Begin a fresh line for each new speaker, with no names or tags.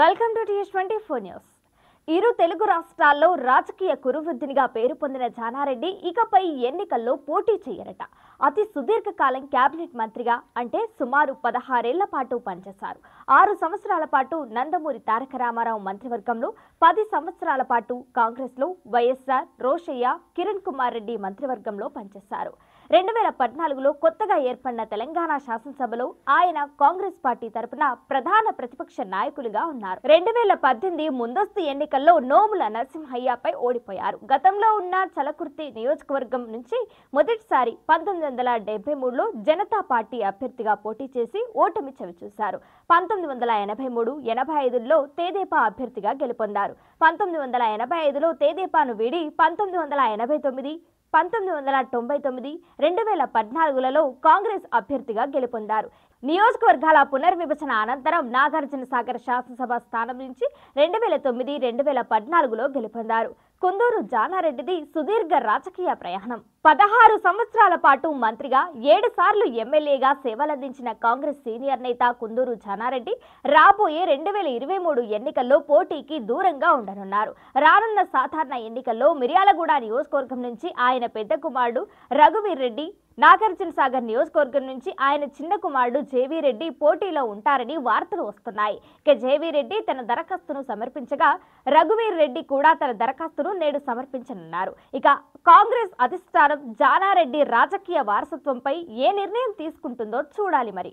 welcome to TS twenty four news ఇరు తెలుగు రాష్ట్రాల్లో రాజకీయ కురువృద్ధినిగా పేరు పొందిన జానారెడ్డి ఇకపై ఎన్నికల్లో పోటీ చేయరట అతి సుదీర్ఘకాలం కేబినెట్ మంత్రిగా అంటే సుమారు పదహారేళ్ల పాటు పనిచేశారు ఆరు సంవత్సరాల పాటు నందమూరి తారక రామారావు మంత్రివర్గంలో పది సంవత్సరాల పాటు కాంగ్రెస్లో వైఎస్ఆర్ రోషయ్య కిరణ్ కుమార్ రెడ్డి మంత్రివర్గంలో పనిచేశారు రెండు వేల పద్నాలుగులో కొత్తగా ఏర్పడిన తెలంగాణ శాసనసభలో ఆయన కాంగ్రెస్ పార్టీ తరపున ప్రధాన ప్రతిపక్ష నాయకులుగా ఉన్నారు రెండు వేల పద్దెనిమిది ముందస్తు ఎన్నికల్లో నోముల నరసింహయ్యపై ఓడిపోయారు గతంలో ఉన్న చలకుర్తి నియోజకవర్గం నుంచి మొదటిసారి పంతొమ్మిది వందల డెబ్బై మూడులో జనతా పార్టీ అభ్యర్థిగా పోటీ చేసి ఓటమి చవిచూశారు పంతొమ్మిది వందల ఎనభై మూడు ఎనభై ఐదులో తేదేపా అభ్యర్థిగా గెలుపొందారు పంతొమ్మిది వందల ఎనభై ఐదులో తేదేపాను వీడి పంతొమ్మిది వందల ఎనభై తొమ్మిది పంతొమ్మిది వందల తొంభై తొమ్మిది రెండు వేల పద్నాలుగులలో కాంగ్రెస్ అభ్యర్థిగా గెలుపొందారు నియోజకవర్గాల పునర్విభజన అనంతరం నాగార్జున సాగర్ శాసనసభ స్థానం నుంచి రెండు వేల తొమ్మిది రెండు వేల పద్నాలుగులో గెలుపొందారు కుందూరు జానారెడ్డిది సుదీర్ఘ రాజకీయ ప్రయాణం పదహారు సంవత్సరాల పాటు మంత్రిగా ఏడు సార్లు ఎమ్మెల్యేగా సేవలందించిన కాంగ్రెస్ సీనియర్ నేత కుందూరు జానారెడ్డి రాబోయే రెండు వేల ఇరవై మూడు ఎన్నికల్లో పోటీకి దూరంగా ఉండనున్నారు రానున్న సాధారణ ఎన్నికల్లో మిర్యాలగూడ నియోజకవర్గం నుంచి ఆయన పెద్ద కుమారుడు రఘువీర్ రెడ్డి నాగార్జున సాగర్ నియోజకవర్గం నుంచి ఆయన చిన్న కుమారుడు జేవీరెడ్డి రెడ్డి పోటీలో ఉంటారని వార్తలు వస్తున్నాయి ఇక జేవీరెడ్డి రెడ్డి తన దరఖాస్తును సమర్పించగా రఘువీర్ రెడ్డి కూడా తన దరఖాస్తును నేడు సమర్పించనున్నారు ఇక కాంగ్రెస్ అధిష్టానం జానారెడ్డి రాజకీయ వారసత్వంపై ఏ నిర్ణయం తీసుకుంటుందో చూడాలి మరి